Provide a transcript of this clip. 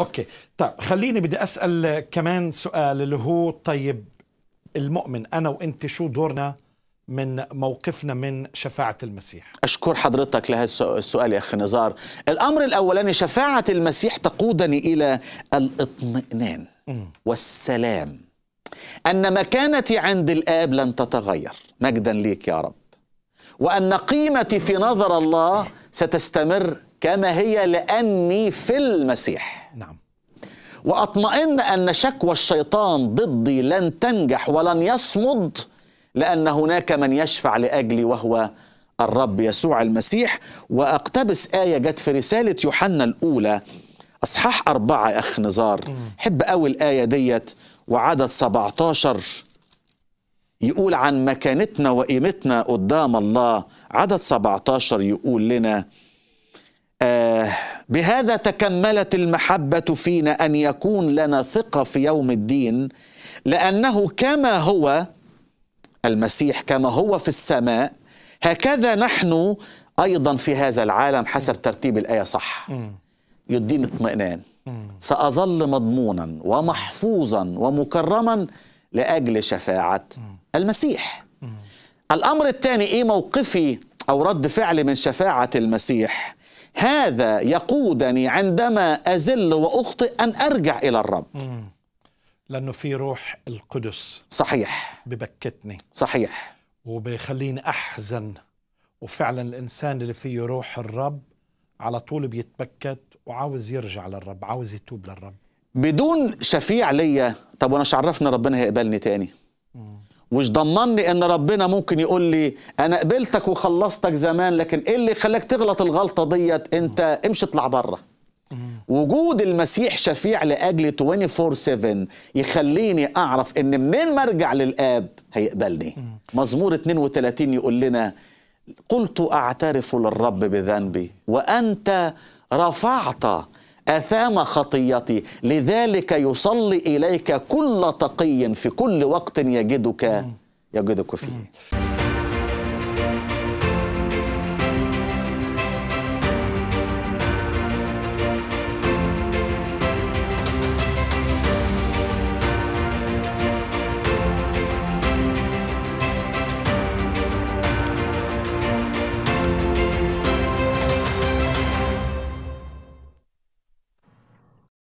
اوكي طيب خليني بدي اسال كمان سؤال اللي هو طيب المؤمن انا وانت شو دورنا من موقفنا من شفاعة المسيح أشكر حضرتك لهذا السؤال يا أخي نزار الأمر الأولاني شفاعة المسيح تقودني إلى الاطمئنان والسلام أن مكانتي عند الآب لن تتغير مجدا ليك يا رب وأن قيمتي في نظر الله ستستمر كما هي لأني في المسيح نعم واطمئن ان شكوى الشيطان ضدي لن تنجح ولن يصمد لان هناك من يشفع لاجلي وهو الرب يسوع المسيح واقتبس ايه جت في رساله يوحنا الاولى اصحاح أربعة يا اخ نزار حب قوي الايه ديت وعدد 17 يقول عن مكانتنا وقيمتنا قدام الله عدد 17 يقول لنا بهذا تكملت المحبه فينا ان يكون لنا ثقه في يوم الدين لانه كما هو المسيح كما هو في السماء هكذا نحن ايضا في هذا العالم حسب ترتيب الايه صح يدين اطمئنان ساظل مضمونا ومحفوظا ومكرما لاجل شفاعه المسيح الامر الثاني ايه موقفي او رد فعلي من شفاعه المسيح هذا يقودني عندما أزل وأخطئ أن أرجع إلى الرب لأنه في روح القدس صحيح ببكتني صحيح وبيخليني أحزن وفعلا الإنسان اللي فيه روح الرب على طول بيتبكت وعاوز يرجع للرب عاوز يتوب للرب بدون شفيع ليا طب وانا عرفنا ربنا هيقبلني تاني مش ضمني ان ربنا ممكن يقول لي انا قبلتك وخلصتك زمان لكن ايه اللي خلاك تغلط الغلطه ديت انت امشي اطلع بره وجود المسيح شفيع لاجلي 24 7 يخليني اعرف ان منين ما ارجع للاب هيقبلني مزمور 32 يقول لنا قلت اعترف للرب بذنبي وانت رفعت أثام خطيتي لذلك يصلي إليك كل تقي في كل وقت يجدك يجدك فيه